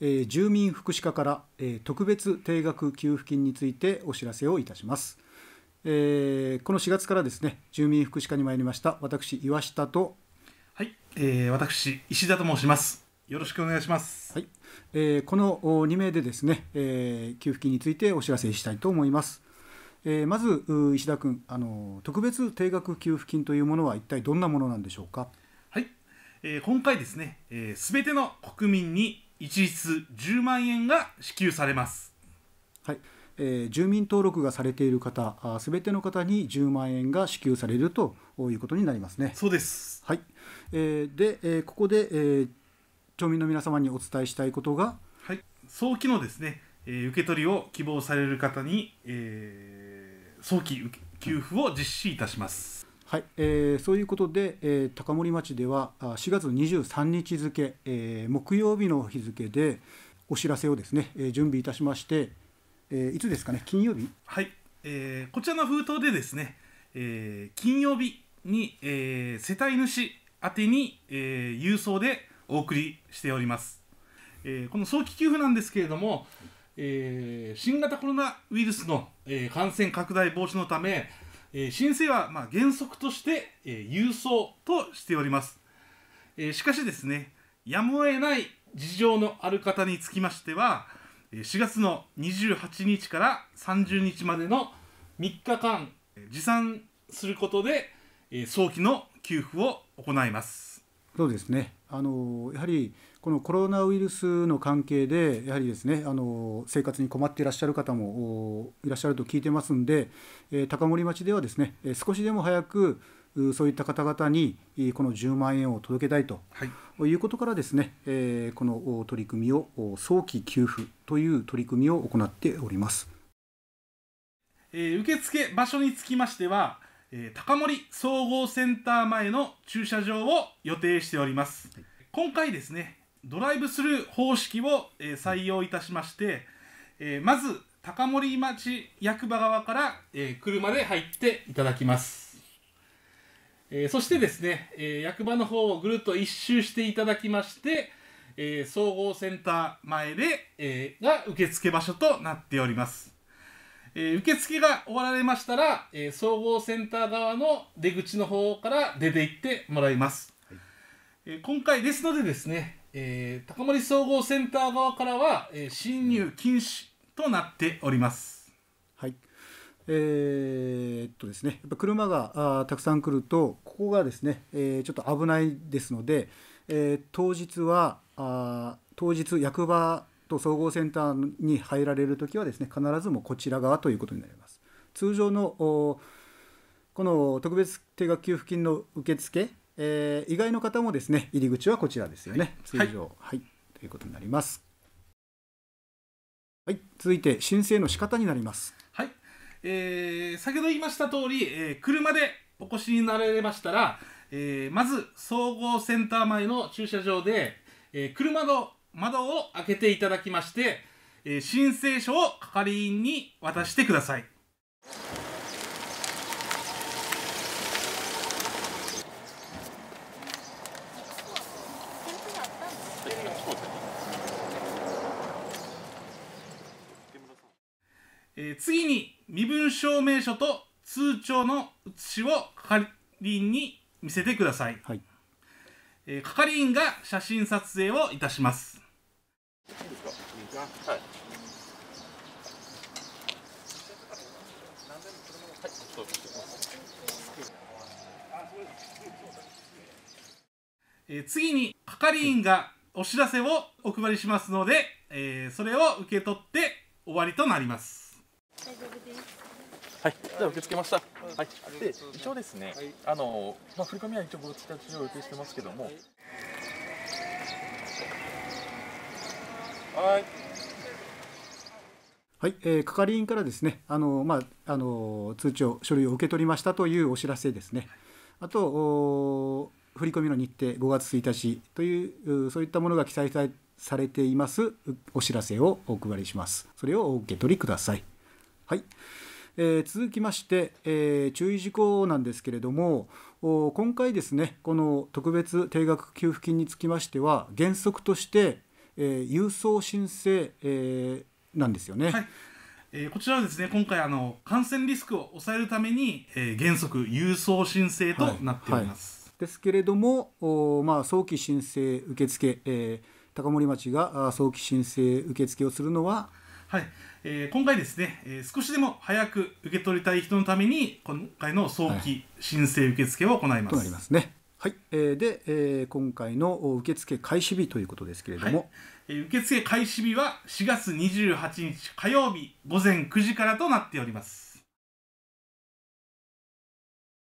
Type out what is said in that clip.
え住民福祉課から、え特別定額給付金についてお知らせをいたします。えー、この4月からですね住民福祉課に参りました私岩下とはい、えー、私石田と申しますよろしくお願いしますはい、えー、この2名でですね、えー、給付金についてお知らせしたいと思います、えー、まず石田君あの特別定額給付金というものは一体どんなものなんでしょうかはい、えー、今回ですねすべ、えー、全ての国民に一律10万円が支給されます。はいえー、住民登録がされている方すべての方に10万円が支給されるということになりますね。そうです、はいえー、で、えー、ここで、えー、町民の皆様にお伝えしたいことが、はい、早期のですね、えー、受け取りを希望される方に、えー、早期給付を実施いたします。はい、えー、そういうことで、えー、高森町では4月23日付、えー、木曜日の日付でお知らせをですね、えー、準備いたしまして、えー、いつですかね金曜日はい、えー、こちらの封筒でですね、えー、金曜日に、えー、世帯主宛に、えー、郵送でお送りしております、えー、この早期給付なんですけれども、えー、新型コロナウイルスの、えー、感染拡大防止のため、え申請はま原則として、え郵送としております、えしかしですねやむを得ない事情のある方につきましては4月の28日から30日までの3日間持参することで早期の給付を行いますそうですねあのやはりこのコロナウイルスの関係でやはりですねあの生活に困っていらっしゃる方もいらっしゃると聞いてますんで、え高森町ではですね少しでも早くそういった方々にこの10万円を届けたいと、はい、いうことからですね、えこの取り組みを早期給付という取り組みを行っております、え受付場所につきましてはえー、高森総合センター前の駐車場を予定しております、はい、今回ですねドライブスルー方式を、えー、採用いたしまして、えー、まず高森町役場側から、え車で入っていただきます、えそしてですね、え役場の方をぐるっと一周していただきまして、え総合センター前で、えが受付場所となっておりますえー、受付が終わられましたら、えー、総合センター側の出口の方から出て行ってもらいます、はい、えー、今回ですのでですね、え高森総合センター側からは、え侵入禁止となっております、うん、はいえー、っとですね、やっぱ車があたくさん来るとここがですね、えー、ちょっと危ないですので、えー、当日はあ当日役場と総合センターに入られる時はですね必ずもこちら側ということになります通常のこの特別定額給付金の受付、えー、以外の方もですね入り口はこちらですよね、はい、通常、はい、はい、ということになりますはい続いて申請の仕方になりますはい、えー、先ほど言いました通り、えー、車でお越しになられましたら、えー、まず総合センター前の駐車場で、えー、車の窓を開けていただきまして、えー、申請書を係員に渡してください。えー、次に身分証明書と通帳の写しを係員に見せてください。はいえー、係員が写真撮影をいたします。えー、次に係員がお知らせをお配りしますので、えー、それを受け取って終わりとなります。大丈夫ですはい、じゃ受け付けました。はい、で、一応ですね、あの、まあ、振り込みは一応ご通日を予定してますけども。はい。はい、えー、係員からですね、あの、まあ、あの、通帳書類を受け取りましたというお知らせですね。あと、お振り込みの日程5月1日という、そういったものが記載されていますお知らせをお配りします。それをお受け取りください。はい。えー、続きまして、えー、注意事項なんですけれども今回ですねこの特別定額給付金につきましては原則として、えー、郵送申請、えなんですよね。はいえー、こちらはですね今回あの感染リスクを抑えるために、えー、原則郵送申請となっております。はいはい、ですけれどもお、まあ、早期申請受付、えー、高森町が早期申請受付をするのははいえー、今回ですね、えー、少しでも早く受け取りたい人のために今回の早期申請受付を行います。はい、となりますね。はい、えー、で、えー、今回の受付開始日ということですけれども、はい、えー、受付開始日は4月28日火曜日午前9時からとなっております。